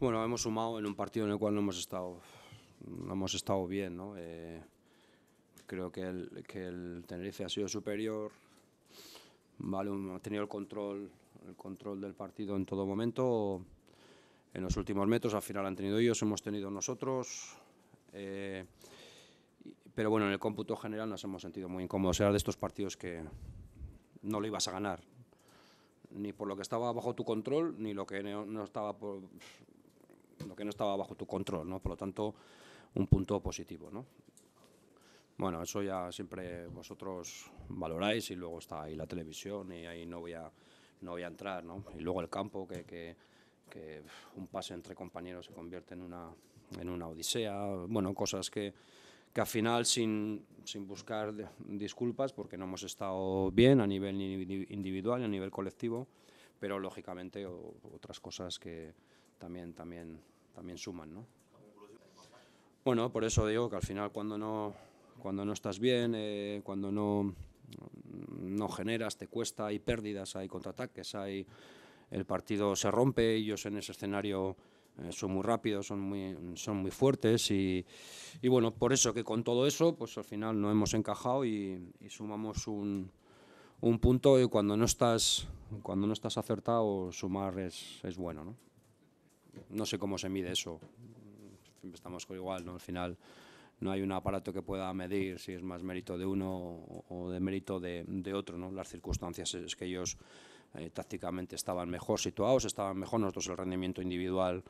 Bueno, hemos sumado en un partido en el cual no hemos estado, no hemos estado bien, ¿no? Eh, creo que el, que el Tenerife ha sido superior, vale, ha tenido el control, el control del partido en todo momento. En los últimos metros, al final han tenido ellos, hemos tenido nosotros. Eh, pero bueno, en el cómputo general nos hemos sentido muy incómodos. Era de estos partidos que no lo ibas a ganar, ni por lo que estaba bajo tu control, ni lo que no estaba por, que no estaba bajo tu control, ¿no? Por lo tanto, un punto positivo, ¿no? Bueno, eso ya siempre vosotros valoráis y luego está ahí la televisión y ahí no voy a, no voy a entrar, ¿no? Y luego el campo, que, que, un pase entre compañeros se convierte en una, en una odisea, bueno, cosas que, que al final sin, sin buscar disculpas, porque no hemos estado bien a nivel individual y a nivel colectivo, pero lógicamente otras cosas que también, también también suman, ¿no? Bueno, por eso digo que al final cuando no, cuando no estás bien, eh, cuando no, no generas, te cuesta, hay pérdidas, hay contraataques, hay el partido se rompe, ellos en ese escenario eh, son muy rápidos, son muy, son muy fuertes y, y, bueno, por eso que con todo eso, pues al final no hemos encajado y, y sumamos un, un punto y cuando no estás, cuando no estás acertado, sumar es, es bueno, ¿no? no sé cómo se mide eso. estamos con igual, ¿no? Al final no hay un aparato que pueda medir si es más mérito de uno o de mérito de, otro, ¿no? Las circunstancias es que ellos eh, tácticamente estaban mejor situados, estaban mejor, nosotros el rendimiento individual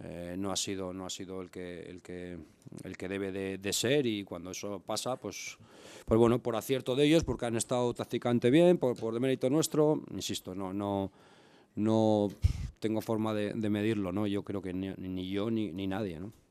eh, no ha sido, no ha sido el, que, el, que, el que debe de, ser y cuando eso pasa, pues, pues bueno, por acierto de ellos, porque han estado tácticamente bien, por, por de mérito nuestro, insisto, no, no, no tengo forma de, medirlo, ¿no? Yo creo que ni, yo ni, ni nadie, ¿no?